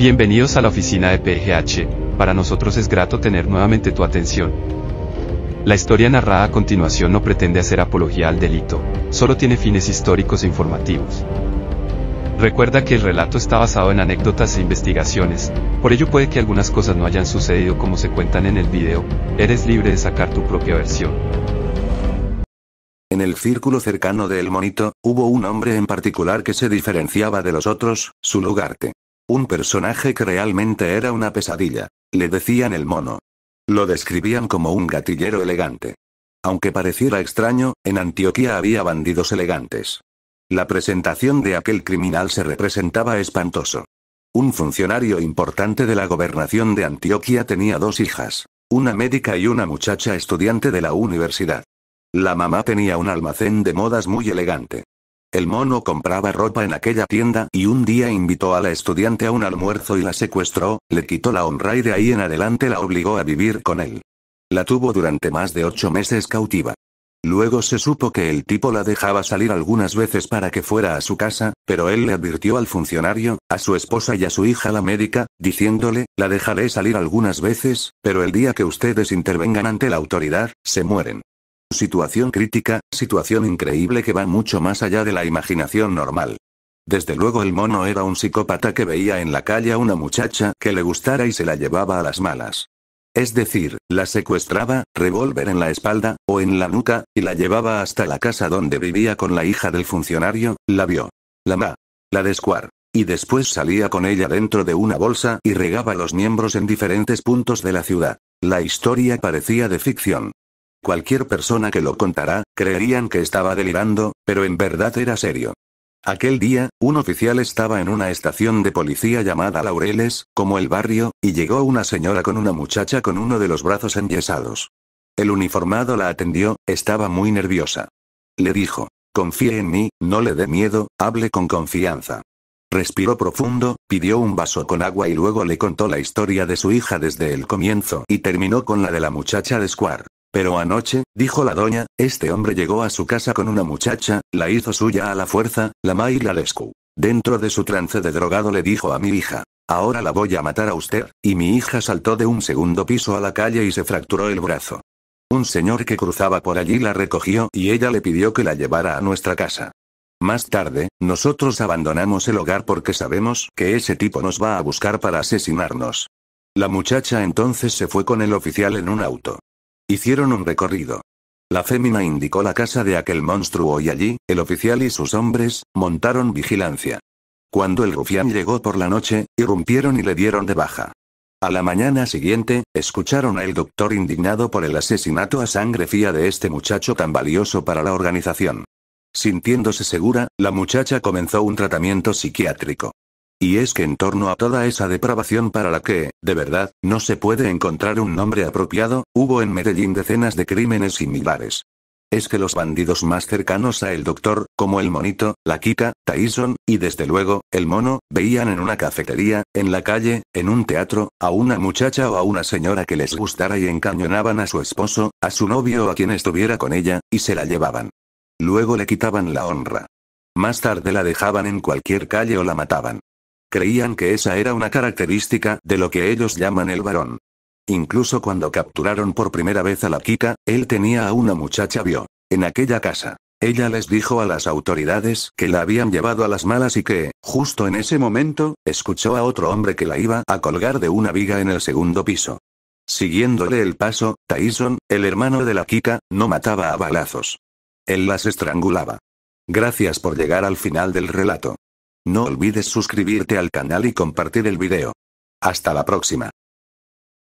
Bienvenidos a la oficina de PGH, para nosotros es grato tener nuevamente tu atención. La historia narrada a continuación no pretende hacer apología al delito, solo tiene fines históricos e informativos. Recuerda que el relato está basado en anécdotas e investigaciones, por ello puede que algunas cosas no hayan sucedido como se cuentan en el video, eres libre de sacar tu propia versión. En el círculo cercano de El Monito, hubo un hombre en particular que se diferenciaba de los otros, su lugarte. Un personaje que realmente era una pesadilla. Le decían el mono. Lo describían como un gatillero elegante. Aunque pareciera extraño, en Antioquia había bandidos elegantes. La presentación de aquel criminal se representaba espantoso. Un funcionario importante de la gobernación de Antioquia tenía dos hijas, una médica y una muchacha estudiante de la universidad. La mamá tenía un almacén de modas muy elegante. El mono compraba ropa en aquella tienda y un día invitó a la estudiante a un almuerzo y la secuestró, le quitó la honra y de ahí en adelante la obligó a vivir con él. La tuvo durante más de ocho meses cautiva. Luego se supo que el tipo la dejaba salir algunas veces para que fuera a su casa, pero él le advirtió al funcionario, a su esposa y a su hija la médica, diciéndole, la dejaré salir algunas veces, pero el día que ustedes intervengan ante la autoridad, se mueren. Situación crítica, situación increíble que va mucho más allá de la imaginación normal. Desde luego el mono era un psicópata que veía en la calle a una muchacha que le gustara y se la llevaba a las malas. Es decir, la secuestraba, revólver en la espalda, o en la nuca, y la llevaba hasta la casa donde vivía con la hija del funcionario, la vio. La ma. La descuar. Y después salía con ella dentro de una bolsa y regaba los miembros en diferentes puntos de la ciudad. La historia parecía de ficción. Cualquier persona que lo contara, creerían que estaba delirando, pero en verdad era serio. Aquel día, un oficial estaba en una estación de policía llamada Laureles, como el barrio, y llegó una señora con una muchacha con uno de los brazos enyesados. El uniformado la atendió, estaba muy nerviosa. Le dijo, confíe en mí, no le dé miedo, hable con confianza. Respiró profundo, pidió un vaso con agua y luego le contó la historia de su hija desde el comienzo y terminó con la de la muchacha de Square. Pero anoche, dijo la doña, este hombre llegó a su casa con una muchacha, la hizo suya a la fuerza, la Mayla Lescu. Dentro de su trance de drogado le dijo a mi hija, ahora la voy a matar a usted, y mi hija saltó de un segundo piso a la calle y se fracturó el brazo. Un señor que cruzaba por allí la recogió y ella le pidió que la llevara a nuestra casa. Más tarde, nosotros abandonamos el hogar porque sabemos que ese tipo nos va a buscar para asesinarnos. La muchacha entonces se fue con el oficial en un auto. Hicieron un recorrido. La fémina indicó la casa de aquel monstruo y allí, el oficial y sus hombres, montaron vigilancia. Cuando el rufián llegó por la noche, irrumpieron y le dieron de baja. A la mañana siguiente, escucharon al doctor indignado por el asesinato a sangre fría de este muchacho tan valioso para la organización. Sintiéndose segura, la muchacha comenzó un tratamiento psiquiátrico. Y es que en torno a toda esa depravación para la que, de verdad, no se puede encontrar un nombre apropiado, hubo en Medellín decenas de crímenes similares. Es que los bandidos más cercanos a el doctor, como el monito, la Kika, Tyson, y desde luego, el mono, veían en una cafetería, en la calle, en un teatro, a una muchacha o a una señora que les gustara y encañonaban a su esposo, a su novio o a quien estuviera con ella, y se la llevaban. Luego le quitaban la honra. Más tarde la dejaban en cualquier calle o la mataban. Creían que esa era una característica de lo que ellos llaman el varón. Incluso cuando capturaron por primera vez a la Kika, él tenía a una muchacha vio. En aquella casa. Ella les dijo a las autoridades que la habían llevado a las malas y que, justo en ese momento, escuchó a otro hombre que la iba a colgar de una viga en el segundo piso. Siguiéndole el paso, Tyson, el hermano de la Kika, no mataba a balazos. Él las estrangulaba. Gracias por llegar al final del relato. No olvides suscribirte al canal y compartir el video. Hasta la próxima.